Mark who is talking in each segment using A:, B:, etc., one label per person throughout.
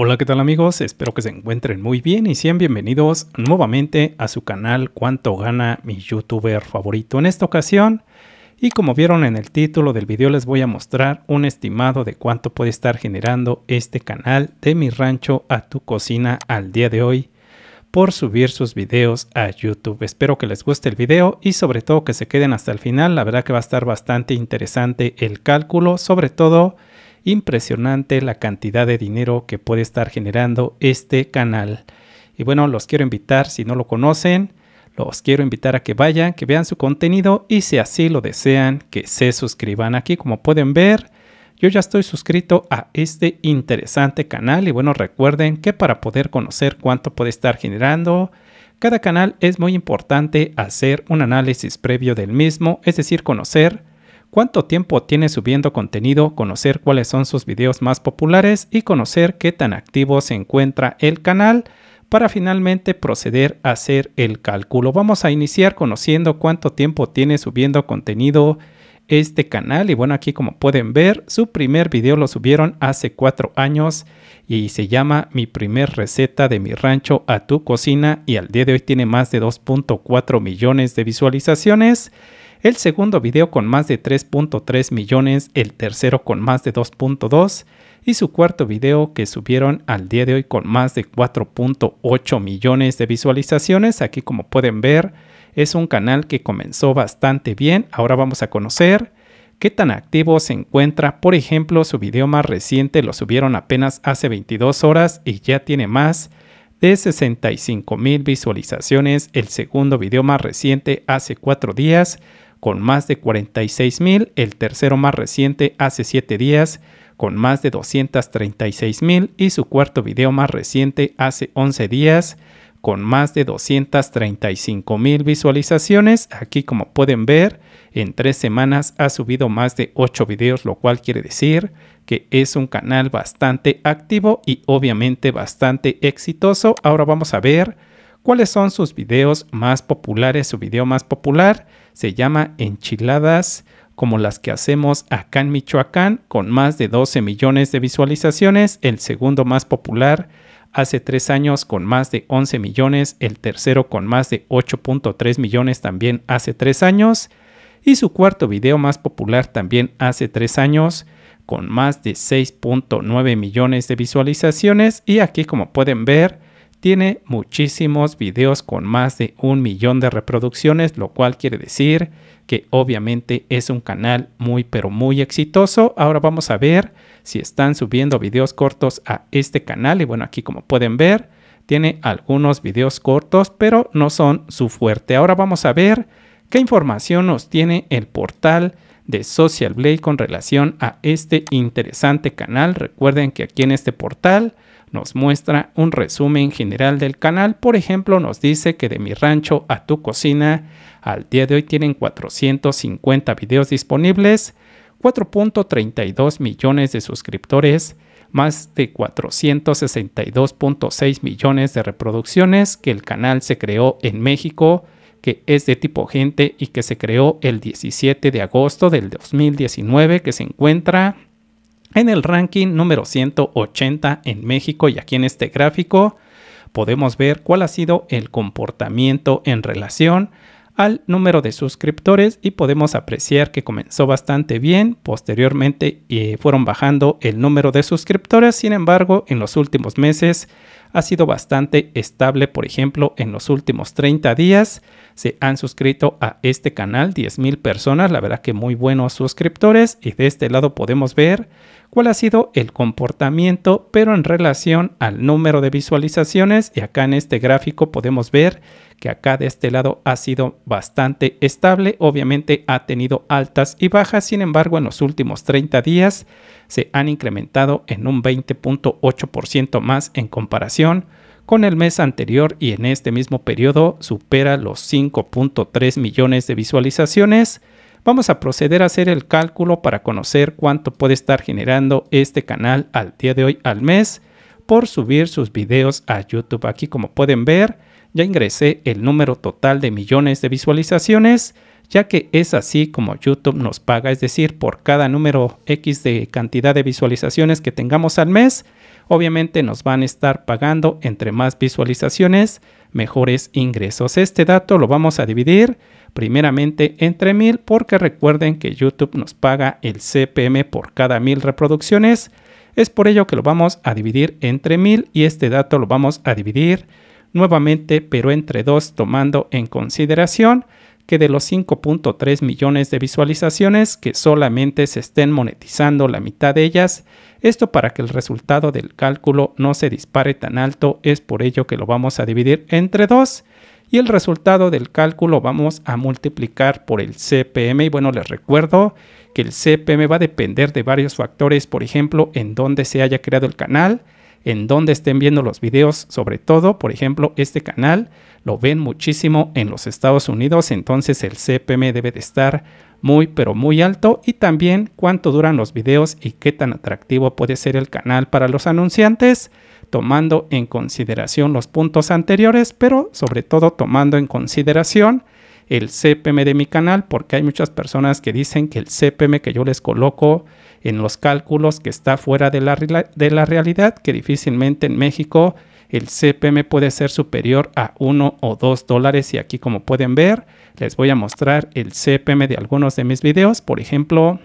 A: Hola, ¿qué tal amigos? Espero que se encuentren muy bien y sean bienvenidos nuevamente a su canal Cuánto gana mi youtuber favorito en esta ocasión. Y como vieron en el título del video les voy a mostrar un estimado de cuánto puede estar generando este canal de mi rancho a tu cocina al día de hoy por subir sus videos a YouTube. Espero que les guste el video y sobre todo que se queden hasta el final. La verdad que va a estar bastante interesante el cálculo, sobre todo impresionante la cantidad de dinero que puede estar generando este canal. Y bueno, los quiero invitar, si no lo conocen, los quiero invitar a que vayan, que vean su contenido y si así lo desean, que se suscriban. Aquí como pueden ver, yo ya estoy suscrito a este interesante canal y bueno, recuerden que para poder conocer cuánto puede estar generando, cada canal es muy importante hacer un análisis previo del mismo, es decir, conocer cuánto tiempo tiene subiendo contenido, conocer cuáles son sus videos más populares y conocer qué tan activo se encuentra el canal para finalmente proceder a hacer el cálculo. Vamos a iniciar conociendo cuánto tiempo tiene subiendo contenido, este canal y bueno aquí como pueden ver su primer video lo subieron hace cuatro años y se llama mi primer receta de mi rancho a tu cocina y al día de hoy tiene más de 2.4 millones de visualizaciones el segundo video con más de 3.3 millones el tercero con más de 2.2 y su cuarto video que subieron al día de hoy con más de 4.8 millones de visualizaciones aquí como pueden ver es un canal que comenzó bastante bien, ahora vamos a conocer qué tan activo se encuentra. Por ejemplo, su video más reciente lo subieron apenas hace 22 horas y ya tiene más de 65 mil visualizaciones. El segundo video más reciente hace 4 días con más de 46 mil. El tercero más reciente hace 7 días con más de 236 mil. Y su cuarto video más reciente hace 11 días con más de 235 mil visualizaciones. Aquí como pueden ver, en tres semanas ha subido más de 8 videos, lo cual quiere decir que es un canal bastante activo y obviamente bastante exitoso. Ahora vamos a ver cuáles son sus videos más populares. Su video más popular se llama Enchiladas como las que hacemos acá en Michoacán, con más de 12 millones de visualizaciones. El segundo más popular hace tres años con más de 11 millones, el tercero con más de 8.3 millones también hace tres años, y su cuarto video más popular también hace tres años con más de 6.9 millones de visualizaciones y aquí como pueden ver tiene muchísimos videos con más de un millón de reproducciones, lo cual quiere decir que obviamente es un canal muy pero muy exitoso. Ahora vamos a ver si están subiendo videos cortos a este canal. Y bueno, aquí como pueden ver, tiene algunos videos cortos, pero no son su fuerte. Ahora vamos a ver qué información nos tiene el portal de Social Blade con relación a este interesante canal. Recuerden que aquí en este portal nos muestra un resumen general del canal. Por ejemplo, nos dice que de mi rancho a tu cocina, al día de hoy tienen 450 videos disponibles, 4.32 millones de suscriptores, más de 462.6 millones de reproducciones, que el canal se creó en México, que es de tipo gente y que se creó el 17 de agosto del 2019, que se encuentra en el ranking número 180 en México y aquí en este gráfico podemos ver cuál ha sido el comportamiento en relación al número de suscriptores y podemos apreciar que comenzó bastante bien, posteriormente y eh, fueron bajando el número de suscriptores, sin embargo en los últimos meses ha sido bastante estable, por ejemplo en los últimos 30 días se han suscrito a este canal 10.000 personas, la verdad que muy buenos suscriptores y de este lado podemos ver cuál ha sido el comportamiento pero en relación al número de visualizaciones y acá en este gráfico podemos ver que acá de este lado ha sido bastante estable, obviamente ha tenido altas y bajas, sin embargo en los últimos 30 días se han incrementado en un 20.8% más en comparación con el mes anterior y en este mismo periodo supera los 5.3 millones de visualizaciones. Vamos a proceder a hacer el cálculo para conocer cuánto puede estar generando este canal al día de hoy al mes por subir sus videos a YouTube. Aquí como pueden ver, ya ingresé el número total de millones de visualizaciones, ya que es así como YouTube nos paga, es decir, por cada número X de cantidad de visualizaciones que tengamos al mes, obviamente nos van a estar pagando entre más visualizaciones, mejores ingresos. Este dato lo vamos a dividir primeramente entre mil porque recuerden que YouTube nos paga el CPM por cada mil reproducciones. Es por ello que lo vamos a dividir entre mil y este dato lo vamos a dividir nuevamente, pero entre dos, tomando en consideración que de los 5.3 millones de visualizaciones que solamente se estén monetizando la mitad de ellas, esto para que el resultado del cálculo no se dispare tan alto, es por ello que lo vamos a dividir entre dos y el resultado del cálculo vamos a multiplicar por el CPM y bueno, les recuerdo que el CPM va a depender de varios factores, por ejemplo, en dónde se haya creado el canal, en donde estén viendo los videos, sobre todo, por ejemplo, este canal lo ven muchísimo en los Estados Unidos, entonces el CPM debe de estar muy pero muy alto y también cuánto duran los videos y qué tan atractivo puede ser el canal para los anunciantes, tomando en consideración los puntos anteriores, pero sobre todo tomando en consideración el CPM de mi canal, porque hay muchas personas que dicen que el CPM que yo les coloco en los cálculos que está fuera de la, realidad, que difícilmente en México el CPM puede ser superior a 1 o 2 dólares y aquí como pueden ver les voy a mostrar el CPM de algunos de mis videos, por ejemplo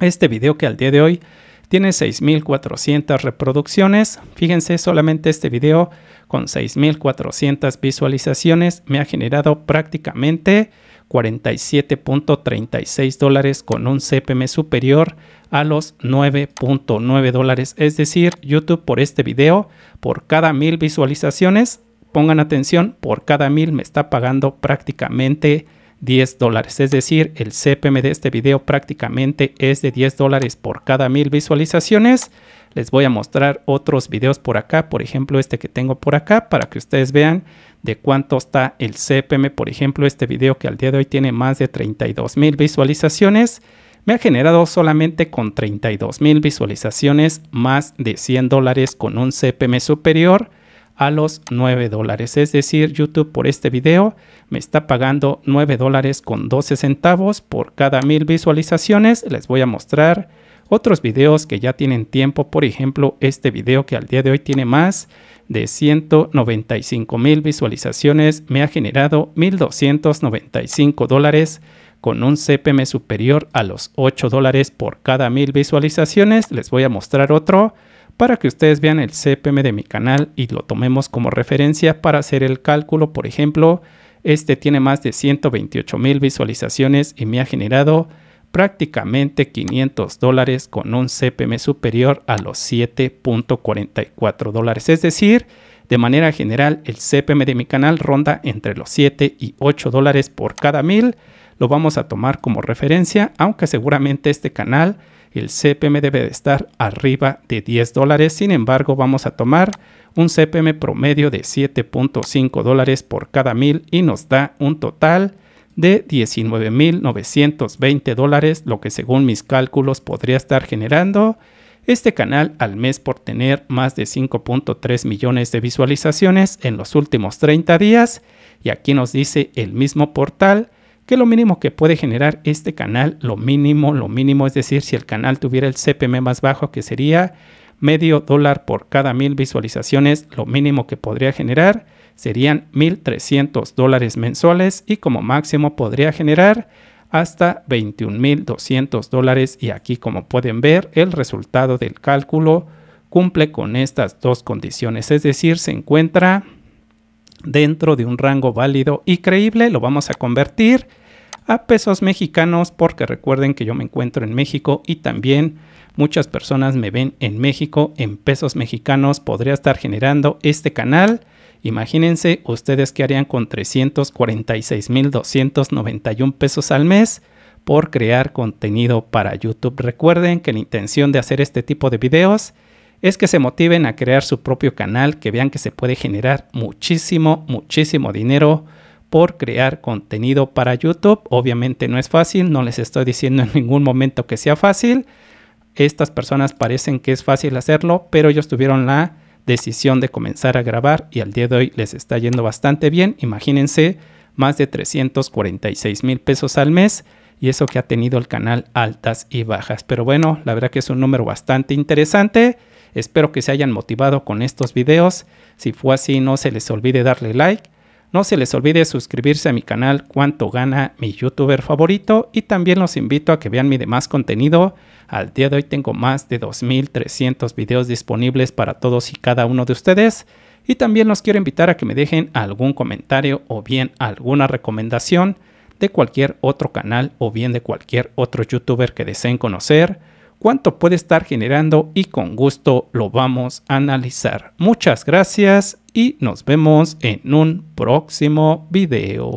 A: este video que al día de hoy tiene 6400 reproducciones, fíjense solamente este video con 6400 visualizaciones me ha generado prácticamente 47.36 dólares con un CPM superior a los 9.9 dólares. Es decir, YouTube por este video, por cada mil visualizaciones, pongan atención, por cada mil me está pagando prácticamente 10 dólares. Es decir, el CPM de este video prácticamente es de 10 dólares por cada mil visualizaciones. Les voy a mostrar otros videos por acá, por ejemplo este que tengo por acá, para que ustedes vean de cuánto está el CPM. Por ejemplo, este video que al día de hoy tiene más de 32 mil visualizaciones, me ha generado solamente con 32 mil visualizaciones más de 100 dólares con un CPM superior a los 9 dólares. Es decir, YouTube por este video me está pagando 9 dólares con 12 centavos por cada mil visualizaciones. Les voy a mostrar otros videos que ya tienen tiempo. Por ejemplo, este video que al día de hoy tiene más de 195 mil visualizaciones me ha generado 1.295 dólares con un CPM superior a los 8 dólares por cada mil visualizaciones. Les voy a mostrar otro para que ustedes vean el CPM de mi canal y lo tomemos como referencia para hacer el cálculo. Por ejemplo, este tiene más de 128 mil visualizaciones y me ha generado prácticamente 500 dólares con un CPM superior a los 7.44 dólares. Es decir, de manera general, el CPM de mi canal ronda entre los 7 y 8 dólares por cada mil. Lo vamos a tomar como referencia, aunque seguramente este canal el CPM debe de estar arriba de 10 dólares. Sin embargo, vamos a tomar un CPM promedio de 7.5 dólares por cada mil y nos da un total de 19.920 dólares, lo que según mis cálculos podría estar generando este canal al mes por tener más de 5.3 millones de visualizaciones en los últimos 30 días. Y aquí nos dice el mismo portal que lo mínimo que puede generar este canal, lo mínimo, lo mínimo, es decir, si el canal tuviera el CPM más bajo, que sería medio dólar por cada mil visualizaciones, lo mínimo que podría generar serían 1.300 dólares mensuales y como máximo podría generar hasta 21.200 dólares y aquí como pueden ver el resultado del cálculo cumple con estas dos condiciones, es decir, se encuentra dentro de un rango válido y creíble. Lo vamos a convertir a pesos mexicanos porque recuerden que yo me encuentro en México y también muchas personas me ven en México en pesos mexicanos. Podría estar generando este canal. Imagínense ustedes que harían con 346.291 pesos al mes por crear contenido para YouTube. Recuerden que la intención de hacer este tipo de videos es que se motiven a crear su propio canal, que vean que se puede generar muchísimo, muchísimo dinero por crear contenido para YouTube. Obviamente no es fácil, no les estoy diciendo en ningún momento que sea fácil. Estas personas parecen que es fácil hacerlo, pero ellos tuvieron la decisión de comenzar a grabar y al día de hoy les está yendo bastante bien. Imagínense más de 346 mil pesos al mes y eso que ha tenido el canal altas y bajas. Pero bueno, la verdad que es un número bastante interesante. Espero que se hayan motivado con estos videos. Si fue así, no se les olvide darle like. No se les olvide suscribirse a mi canal Cuánto gana mi youtuber favorito y también los invito a que vean mi demás contenido. Al día de hoy tengo más de 2.300 videos disponibles para todos y cada uno de ustedes. Y también los quiero invitar a que me dejen algún comentario o bien alguna recomendación de cualquier otro canal o bien de cualquier otro youtuber que deseen conocer, cuánto puede estar generando y con gusto lo vamos a analizar. Muchas gracias y nos vemos en un próximo video.